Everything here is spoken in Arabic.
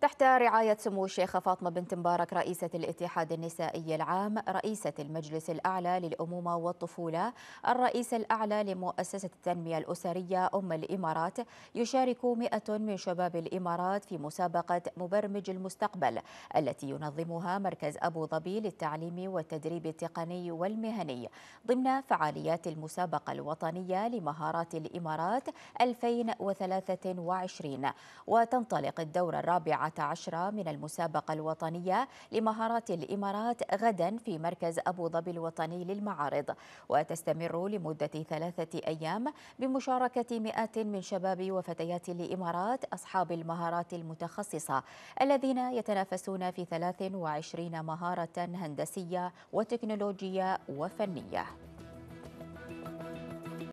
تحت رعاية سمو الشيخة فاطمة بنت مبارك رئيسة الاتحاد النسائي العام رئيسة المجلس الأعلى للأمومة والطفولة الرئيس الأعلى لمؤسسة التنمية الأسرية أم الإمارات يشارك 100 من شباب الإمارات في مسابقة مبرمج المستقبل التي ينظمها مركز أبو ظبي للتعليم والتدريب التقني والمهني ضمن فعاليات المسابقة الوطنية لمهارات الإمارات 2023 وتنطلق الدورة الرابعة 14 من المسابقة الوطنية لمهارات الإمارات غدا في مركز أبو ظبي الوطني للمعارض وتستمر لمدة ثلاثة أيام بمشاركة مئات من شباب وفتيات الإمارات أصحاب المهارات المتخصصة الذين يتنافسون في 23 مهارة هندسية وتكنولوجية وفنية